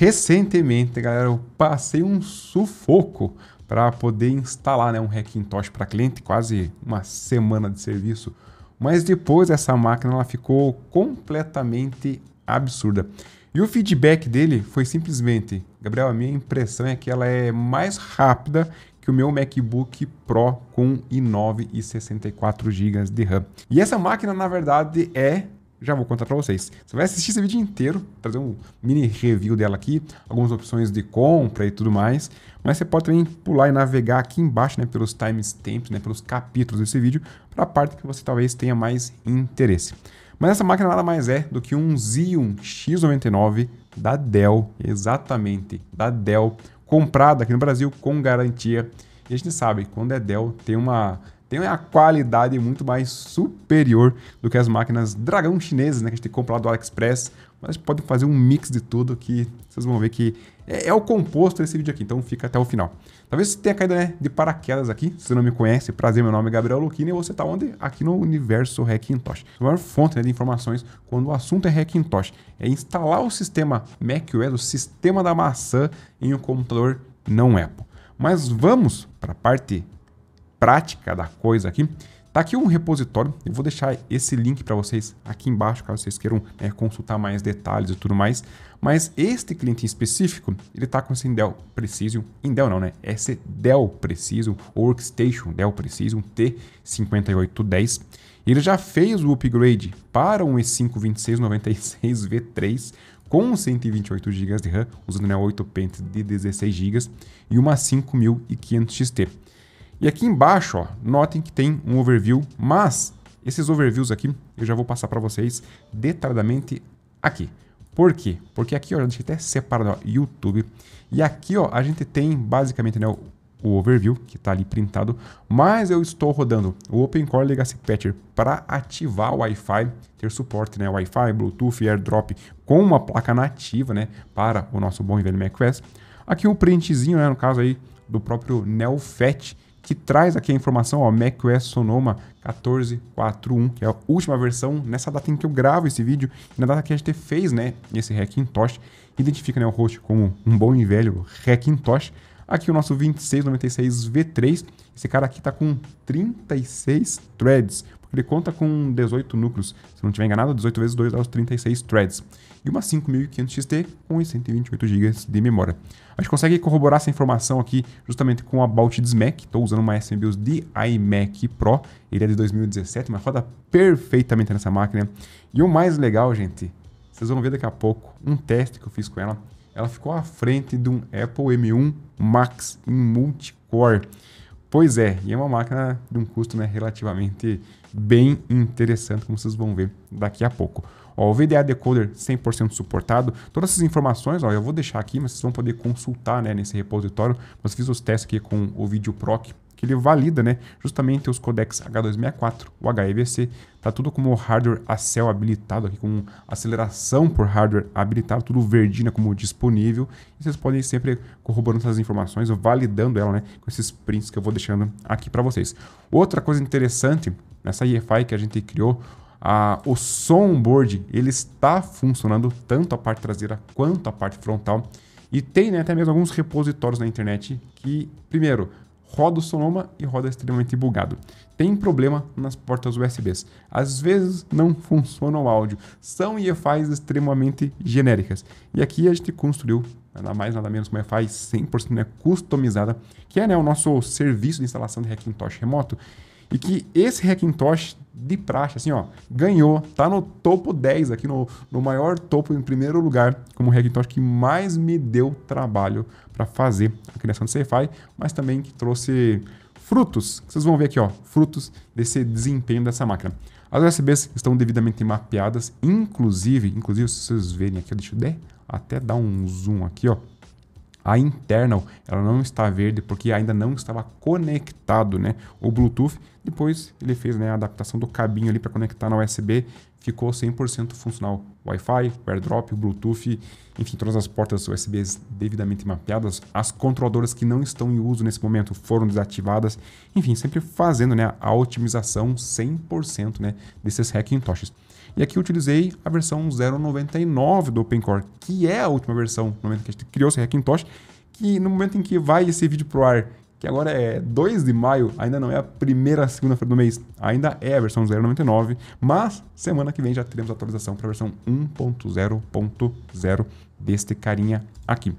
Recentemente, galera, eu passei um sufoco para poder instalar né, um Hackintosh para cliente, quase uma semana de serviço. Mas depois essa máquina ela ficou completamente absurda. E o feedback dele foi simplesmente: Gabriel, a minha impressão é que ela é mais rápida que o meu MacBook Pro com i9 e 64 GB de RAM. E essa máquina, na verdade, é já vou contar para vocês. Você vai assistir esse vídeo inteiro, trazer um mini review dela aqui, algumas opções de compra e tudo mais, mas você pode também pular e navegar aqui embaixo, né, pelos timestamps, né, pelos capítulos desse vídeo, para a parte que você talvez tenha mais interesse. Mas essa máquina nada mais é do que um Xeon X99 da Dell, exatamente, da Dell, comprada aqui no Brasil com garantia. E a gente sabe, quando é Dell, tem uma tem uma qualidade muito mais superior do que as máquinas dragão chinesas, né? Que a gente compra lá do AliExpress. Mas podem fazer um mix de tudo que vocês vão ver que é, é, o composto desse vídeo aqui. Então fica até o final. Talvez você tenha caído né, de paraquedas aqui. Se você não me conhece, prazer, meu nome é Gabriel Luquini e você está onde? Aqui no Universo Hackintosh. A maior fonte né, de informações quando o assunto é Hackintosh. É instalar o sistema macOS, o sistema da maçã, em um computador não Apple. Mas vamos para a parte prática da coisa aqui, Tá aqui um repositório, eu vou deixar esse link para vocês aqui embaixo, caso vocês queiram né, consultar mais detalhes e tudo mais. Mas este cliente em específico, ele tá com esse Dell Precision, Dell não, né? Esse Dell Precision, Workstation Dell Precision T5810. Ele já fez o upgrade para um i 5 v 3 com 128 GB de RAM, usando né, 8 pentes de 16 GB e uma 5500 XT. E aqui embaixo, ó, notem que tem um overview, mas esses overviews aqui eu já vou passar para vocês detalhadamente aqui. Por quê? Porque aqui ó, a gente até separa o YouTube e aqui ó, a gente tem basicamente né, o, o overview que está ali printado, mas eu estou rodando o OpenCore Legacy Patcher para ativar o Wi-Fi, ter suporte né, Wi-Fi, Bluetooth, AirDrop com uma placa nativa né, para o nosso bom e velho macOS. Aqui um printzinho, né, no caso aí, do próprio NeoFetch, que traz aqui a informação, ó, macOS Sonoma 14.4.1, que é a última versão nessa data em que eu gravo esse vídeo, na data que a gente fez, né, esse Hackintosh, identifica né, o host como um bom e velho Hackintosh, aqui o nosso 2696V3, esse cara aqui tá com 36 threads, ele conta com 18 núcleos, se não estiver enganado, 18 vezes 2 dá os 36 threads. E uma 5500 XT com 128 GB de memória. A gente consegue corroborar essa informação aqui justamente com a Baltids Mac. Estou usando uma SMBus de iMac Pro. Ele é de 2017, mas roda perfeitamente nessa máquina. E o mais legal, gente, vocês vão ver daqui a pouco um teste que eu fiz com ela. Ela ficou à frente de um Apple M1 Max em multicore. Pois é, e é uma máquina de um custo né, relativamente bem interessante, como vocês vão ver daqui a pouco. Ó, o VDA Decoder 100% suportado. Todas essas informações ó, eu vou deixar aqui, mas vocês vão poder consultar né, nesse repositório. Mas fiz os testes aqui com o vídeo PROC que ele valida, né? Justamente os codecs H264, o HEVC, tá tudo como hardware a céu habilitado aqui, com aceleração por hardware habilitado, tudo verdinho como disponível. E vocês podem sempre corroborando essas informações, validando ela, né? Com esses prints que eu vou deixando aqui para vocês. Outra coisa interessante nessa EFI que a gente criou, a, o Board, ele está funcionando tanto a parte traseira quanto a parte frontal. E tem né, até mesmo alguns repositórios na internet que, primeiro, roda o Sonoma e roda extremamente bugado. Tem problema nas portas USBs. Às vezes não funciona o áudio. São EFIs extremamente genéricas. E aqui a gente construiu nada mais nada menos uma EFI 100% né, customizada, que é né, o nosso serviço de instalação de Hackintosh remoto. E que esse Hackintosh de praxe, assim, ó, ganhou, tá no topo 10 aqui, no, no maior topo, em primeiro lugar, como o Hackintosh que mais me deu trabalho para fazer a criação do CFI, mas também que trouxe frutos, vocês vão ver aqui, ó, frutos desse desempenho dessa máquina. As USBs estão devidamente mapeadas, inclusive, inclusive se vocês verem aqui, deixa eu até dar um zoom aqui, ó, a internal ela não está verde porque ainda não estava conectado né, o Bluetooth depois ele fez né, a adaptação do cabinho ali para conectar na USB, ficou 100% funcional. Wi-Fi, AirDrop, Bluetooth, enfim, todas as portas USB devidamente mapeadas, as controladoras que não estão em uso nesse momento foram desativadas, enfim, sempre fazendo né, a otimização 100% né, desses Hackintoshes. E aqui utilizei a versão 0.99 do OpenCore, que é a última versão no momento que a gente criou esse Hackintosh, que no momento em que vai esse vídeo pro ar que agora é 2 de maio, ainda não é a primeira segunda-feira do mês, ainda é a versão 0.99, mas semana que vem já teremos atualização para a versão 1.0.0 deste carinha aqui.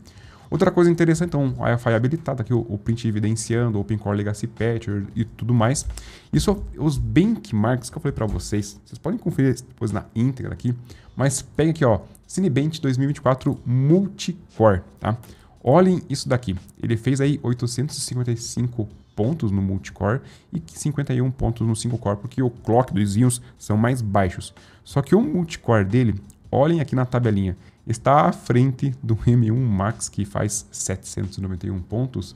Outra coisa interessante, então, a Wi-Fi habilitada, aqui o, o, print evidenciando, Open Core Legacy Patcher e tudo mais. Isso, os benchmarks que eu falei para vocês, vocês podem conferir depois na íntegra aqui, mas pega aqui, ó, Cinebench 2024 Multicore, tá? Olhem isso daqui. Ele fez aí 855 pontos no multicore e 51 pontos no single core, porque o clock dos íons são mais baixos. Só que o multicore dele, olhem aqui na tabelinha, está à frente do M1 Max que faz 791 pontos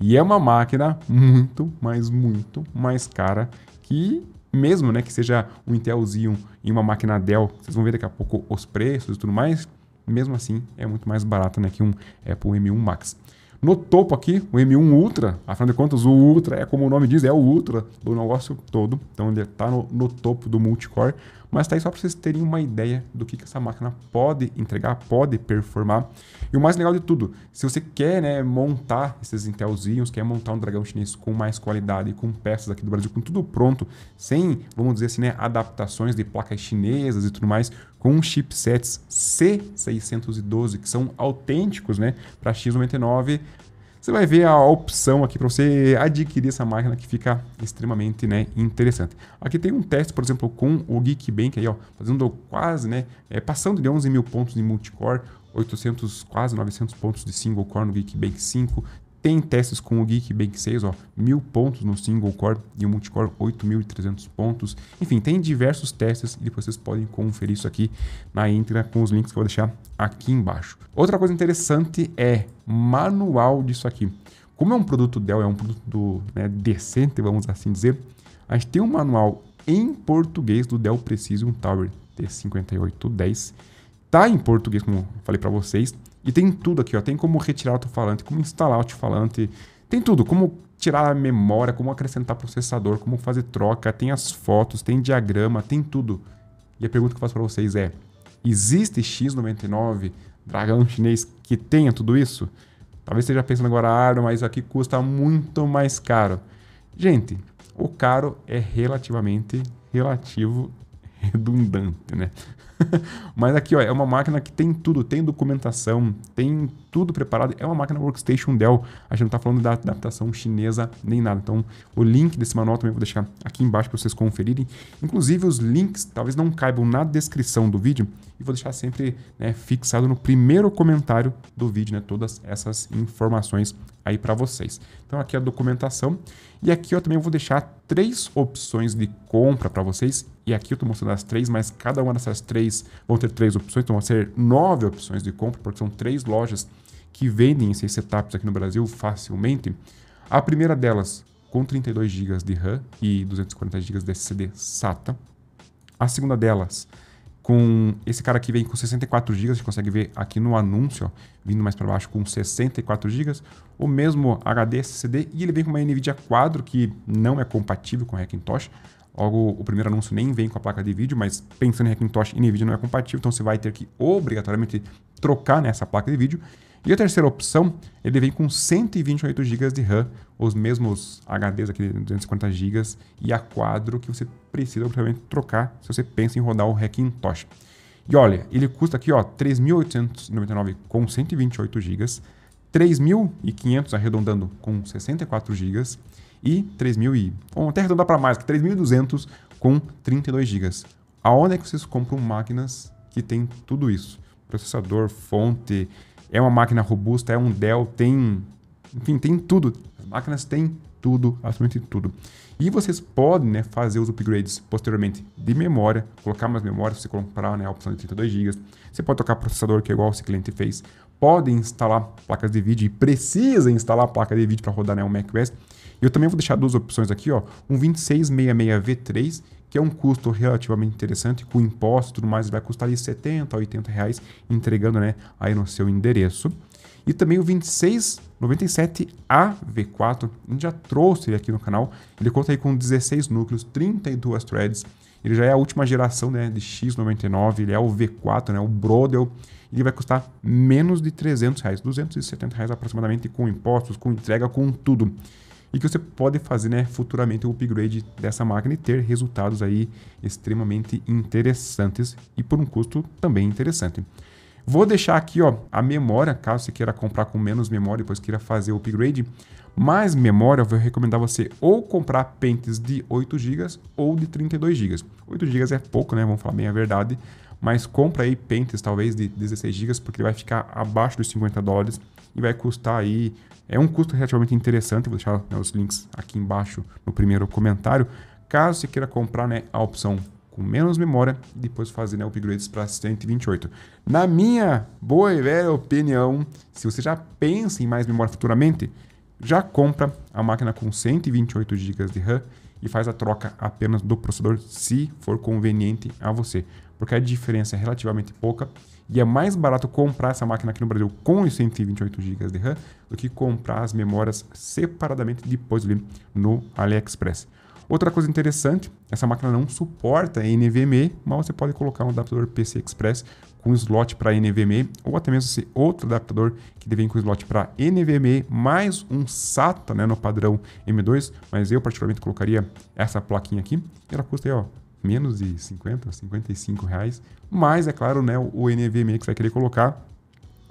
e é uma máquina muito, mas muito mais cara que mesmo, né, que seja um Intel Xeon e uma máquina Dell, vocês vão ver daqui a pouco os preços e tudo mais, mesmo assim é muito mais barato né, que um Apple M1 Max. No topo aqui, o M1 Ultra, afinal de contas, o Ultra é como o nome diz, é o Ultra do negócio todo. Então ele está no, no, topo do multicore. Mas tá aí só para vocês terem uma ideia do que, que essa máquina pode entregar, pode performar. E o mais legal de tudo, se você quer né, montar esses Intelzinhos, quer montar um dragão chinês com mais qualidade, com peças aqui do Brasil, com tudo pronto, sem, vamos dizer assim, né, adaptações de placas chinesas e tudo mais, com chipsets C612, que são autênticos né, para X99, você vai ver a opção aqui para você adquirir essa máquina que fica extremamente né, interessante. Aqui tem um teste, por exemplo, com o Geekbank aí, ó, fazendo quase, né, é, passando de 11 mil pontos de multicore, 800, quase 900 pontos de single core no Geekbank 5, tem testes com o Geekbench 6, ó, mil pontos no single core e o multicore 8.300 pontos. Enfim, tem diversos testes e depois vocês podem conferir isso aqui na íntegra com os links que eu vou deixar aqui embaixo. Outra coisa interessante é manual disso aqui. Como é um produto Dell, é um produto né, decente, vamos assim dizer, a gente tem um manual em português do Dell Precision Tower T5810. Tá em português, como falei para vocês. E tem tudo aqui, ó. Tem como retirar o alto-falante, como instalar o alto-falante, tem tudo, como tirar a memória, como acrescentar processador, como fazer troca, tem as fotos, tem diagrama, tem tudo. E a pergunta que eu faço para vocês é: existe X99 dragão chinês que tenha tudo isso? Talvez esteja pensando agora, ah, mas aqui custa muito mais caro. Gente, o caro é relativamente relativo redundante, né? Mas aqui, ó, é uma máquina que tem tudo, tem documentação, tem tudo preparado. É uma máquina workstation Dell. A gente não tá falando da adaptação chinesa nem nada. Então, o link desse manual também vou deixar aqui embaixo para vocês conferirem. Inclusive, os links talvez não caibam na descrição do vídeo e vou deixar sempre né, fixado no primeiro comentário do vídeo, né? Todas essas informações aí para vocês. Então aqui é a documentação e aqui eu também vou deixar três opções de compra para vocês e aqui eu estou mostrando as três, mas cada uma dessas três três, vão ter três opções, então vão ser nove opções de compra, porque são três lojas que vendem esses setups aqui no Brasil facilmente. A primeira delas com 32 GB de RAM e 240 GB de SSD SATA. A segunda delas com esse cara aqui vem com 64 GB, você consegue ver aqui no anúncio, ó, vindo mais para baixo com 64 GB, o mesmo HD SSD e ele vem com uma Nvidia Quadro que não é compatível com Hackintosh, Logo, o primeiro anúncio nem vem com a placa de vídeo, mas pensando em Hackintosh NVIDIA não é compatível, então você vai ter que obrigatoriamente trocar nessa placa de vídeo. E a terceira opção, ele vem com 128 GB de RAM, os mesmos HDs aqui de 240 GB e a quadro que você precisa obviamente trocar se você pensa em rodar o Hackintosh. E olha, ele custa aqui, ó, 3.899 com 128 GB, 3.500 arredondando com 64 GB e 3.000 e... Vamos até arredondar para mais, que 3.200 com 32 GB. Aonde é que vocês compram máquinas que tem tudo isso? Processador, fonte, é uma máquina robusta, é um Dell, tem... Enfim, tem tudo. As máquinas têm tudo, absolutamente tudo. E vocês podem né, fazer os upgrades posteriormente de memória, colocar mais memória se você comprar né, a opção de 32 GB. Você pode tocar processador, que é igual esse cliente fez. Podem instalar placas de vídeo e precisa instalar placa de vídeo para rodar né, Mac macOS. Eu também vou deixar duas opções aqui, ó, um 2666V3, que é um custo relativamente interessante, com imposto e tudo mais, vai custar ali 70 a 80 reais, entregando né, aí no seu endereço. E também o 2697AV4, a gente já trouxe ele aqui no canal, ele conta aí com 16 núcleos, 32 threads, ele já é a última geração né, de X99, ele é o V4, né, o Brodel, ele vai custar menos de 300 reais, 270 reais aproximadamente, com impostos, com entrega, com tudo e que você pode fazer né, futuramente o upgrade dessa máquina e ter resultados aí extremamente interessantes e por um custo também interessante. Vou deixar aqui ó, a memória, caso você queira comprar com menos memória, depois queira fazer o upgrade. Mais memória, eu vou recomendar você ou comprar pentes de 8 GB ou de 32 GB. 8 GB é pouco, né? Vamos falar bem a verdade. Mas compra aí pentes talvez de 16 GB, porque ele vai ficar abaixo dos 50 dólares e vai custar aí. É um custo relativamente interessante, vou deixar né, os links aqui embaixo no primeiro comentário. Caso você queira comprar né, a opção com menos memória e depois fazer né, upgrades para 128. Na minha boa e velha opinião, se você já pensa em mais memória futuramente, já compra a máquina com 128 GB de RAM e faz a troca apenas do processador se for conveniente a você porque a diferença é relativamente pouca e é mais barato comprar essa máquina aqui no Brasil com os 128 GB de RAM do que comprar as memórias separadamente depois ali no AliExpress. Outra coisa interessante, essa máquina não suporta NVMe, mas você pode colocar um adaptador PC Express com slot para NVMe, ou até mesmo esse outro adaptador que vem com slot para NVMe, mais um SATA né, no padrão M2, mas eu particularmente colocaria essa plaquinha aqui, ela custa aí, ó, menos de 50, 55 reais, mas é claro, né, o NVMe que você vai querer colocar,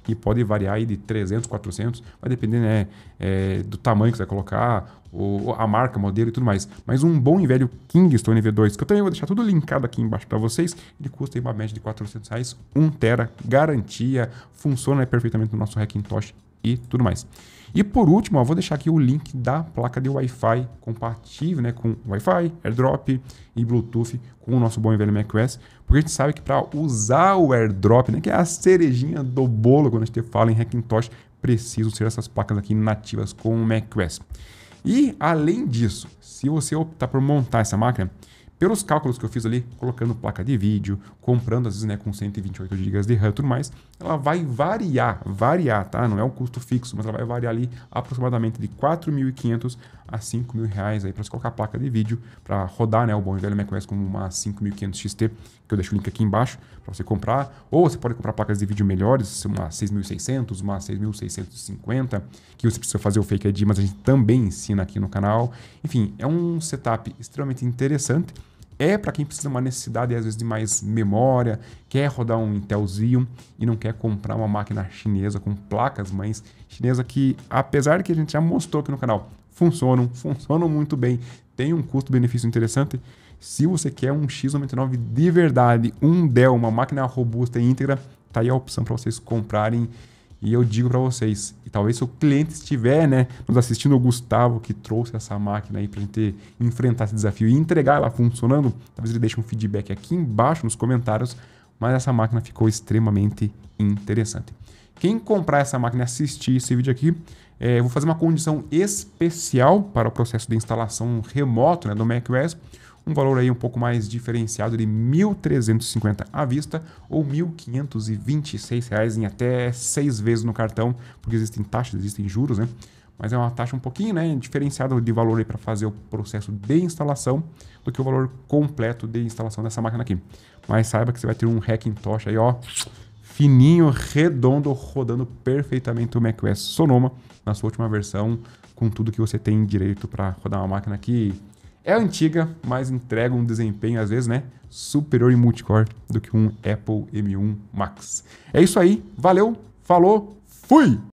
e pode variar aí de 300, 400, vai depender né, é, do tamanho que você vai colocar, o a marca, modelo e tudo mais. Mas um bom e velho Kingston nv 2 que eu também vou deixar tudo linkado aqui embaixo para vocês, ele custa aí uma média de 400 reais, 1 tera, garantia, funciona perfeitamente no nosso Hackintosh e tudo mais. E por último, eu vou deixar aqui o link da placa de Wi-Fi compatível né, com Wi-Fi, AirDrop e Bluetooth com o nosso bom e velho macOS, porque a gente sabe que para usar o AirDrop, né, que é a cerejinha do bolo quando a gente fala em Hackintosh, precisam ser essas placas aqui nativas com o macOS. E além disso, se você optar por montar essa máquina, pelos cálculos que eu fiz ali, colocando placa de vídeo, comprando, às vezes, né, com 128 GB de RAM e tudo mais, ela vai variar, variar, tá? Não é um custo fixo, mas ela vai variar ali aproximadamente de 4.500 a 5.000 reais aí para você colocar a placa de vídeo para rodar, né, o bom e velho macOS com uma 5.500 XT, que eu deixo o link aqui embaixo para você comprar, ou você pode comprar placas de vídeo melhores, uma 6.600, uma 6.650, que você precisa fazer o Fake ID, mas a gente também ensina aqui no canal. Enfim, é um setup extremamente interessante, é para quem precisa de uma necessidade, às vezes, de mais memória, quer rodar um Intel Xeon e não quer comprar uma máquina chinesa com placas mães chinesa que, apesar de que a gente já mostrou aqui no canal, funcionam, funcionam muito bem, tem um custo-benefício interessante. Se você quer um X99 de verdade, um Dell, uma máquina robusta e íntegra, tá aí a opção para vocês comprarem e eu digo para vocês, e talvez se o cliente estiver né, nos assistindo, o Gustavo que trouxe essa máquina aí para a gente enfrentar esse desafio e entregar ela funcionando, talvez ele deixe um feedback aqui embaixo nos comentários, mas essa máquina ficou extremamente interessante. Quem comprar essa máquina e assistir esse vídeo aqui, é, eu vou fazer uma condição especial para o processo de instalação remoto né, do macOS, um valor aí um pouco mais diferenciado de R$ 1.350 à vista ou R$ reais em até seis vezes no cartão, porque existem taxas, existem juros, né? Mas é uma taxa um pouquinho né, diferenciada de valor para fazer o processo de instalação do que o valor completo de instalação dessa máquina aqui. Mas saiba que você vai ter um Hackintosh aí, ó, fininho, redondo, rodando perfeitamente o macOS Sonoma na sua última versão, com tudo que você tem direito para rodar uma máquina aqui é antiga, mas entrega um desempenho, às vezes, né? Superior em multicore do que um Apple M1 Max. É isso aí. Valeu, falou, fui!